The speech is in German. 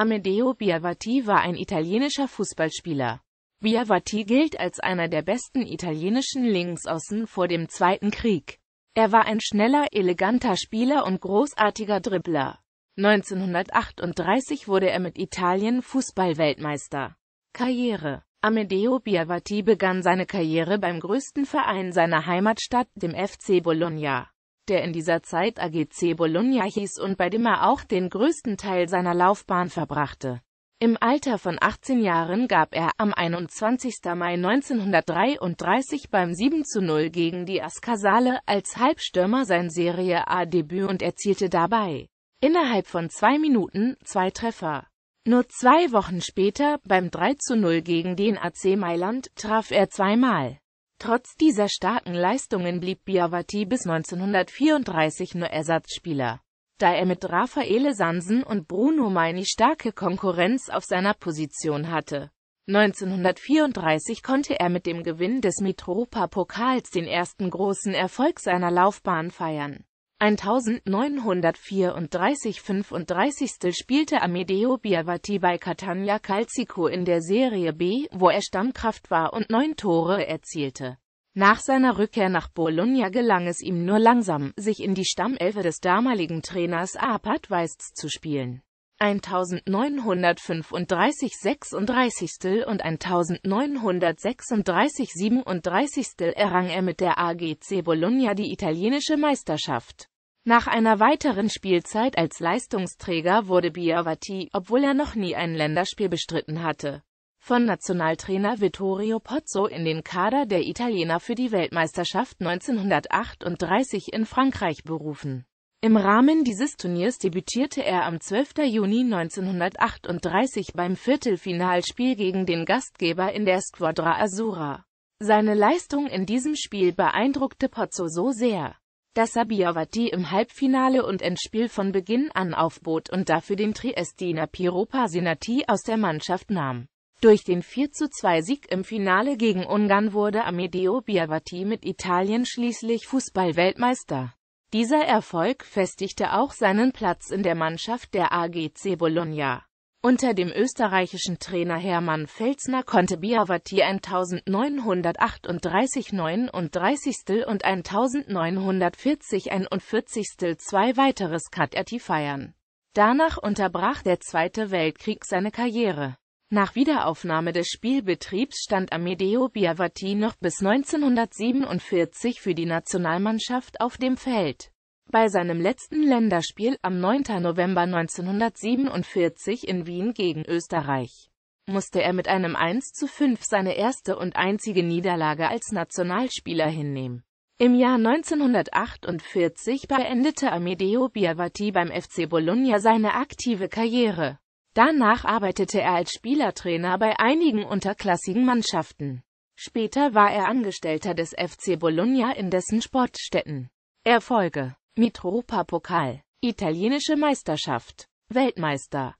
Amedeo Biavati war ein italienischer Fußballspieler. Biavati gilt als einer der besten italienischen Linksaußen vor dem Zweiten Krieg. Er war ein schneller, eleganter Spieler und großartiger Dribbler. 1938 wurde er mit Italien Fußballweltmeister. Karriere Amedeo Biavati begann seine Karriere beim größten Verein seiner Heimatstadt, dem FC Bologna der in dieser Zeit AGC Bologna hieß und bei dem er auch den größten Teil seiner Laufbahn verbrachte. Im Alter von 18 Jahren gab er am 21. Mai 1933 beim 7:0 gegen die Ascasale als Halbstürmer sein Serie A-Debüt und erzielte dabei innerhalb von zwei Minuten zwei Treffer. Nur zwei Wochen später, beim 3:0 gegen den AC Mailand, traf er zweimal. Trotz dieser starken Leistungen blieb Biawati bis 1934 nur Ersatzspieler, da er mit Raffaele Sansen und Bruno Meini starke Konkurrenz auf seiner Position hatte. 1934 konnte er mit dem Gewinn des Mitropa-Pokals den ersten großen Erfolg seiner Laufbahn feiern. 1934 35. spielte Amedeo Biavati bei Catania Calcico in der Serie B, wo er Stammkraft war und neun Tore erzielte. Nach seiner Rückkehr nach Bologna gelang es ihm nur langsam, sich in die Stammelfe des damaligen Trainers Apat Weist zu spielen. 1935 36. und 1936 37. errang er mit der AGC Bologna die italienische Meisterschaft. Nach einer weiteren Spielzeit als Leistungsträger wurde Biavati, obwohl er noch nie ein Länderspiel bestritten hatte, von Nationaltrainer Vittorio Pozzo in den Kader der Italiener für die Weltmeisterschaft 1938 in Frankreich berufen. Im Rahmen dieses Turniers debütierte er am 12. Juni 1938 beim Viertelfinalspiel gegen den Gastgeber in der Squadra Azzurra. Seine Leistung in diesem Spiel beeindruckte Pozzo so sehr, das Sabiawati im Halbfinale und Endspiel von Beginn an aufbot und dafür den Triestiner Piropa Sinati aus der Mannschaft nahm. Durch den 4-2-Sieg im Finale gegen Ungarn wurde Amedeo Biavati mit Italien schließlich Fußballweltmeister. Dieser Erfolg festigte auch seinen Platz in der Mannschaft der AGC Bologna. Unter dem österreichischen Trainer Hermann Felsner konnte Biavati 1938 39. und 1940 41. zwei weiteres Cut-Ati feiern. Danach unterbrach der Zweite Weltkrieg seine Karriere. Nach Wiederaufnahme des Spielbetriebs stand Amedeo Biavati noch bis 1947 für die Nationalmannschaft auf dem Feld. Bei seinem letzten Länderspiel am 9. November 1947 in Wien gegen Österreich musste er mit einem 1 zu 5 seine erste und einzige Niederlage als Nationalspieler hinnehmen. Im Jahr 1948 beendete Amedeo Biavati beim FC Bologna seine aktive Karriere. Danach arbeitete er als Spielertrainer bei einigen unterklassigen Mannschaften. Später war er Angestellter des FC Bologna in dessen Sportstätten. Erfolge Mitropa-Pokal, italienische Meisterschaft, Weltmeister.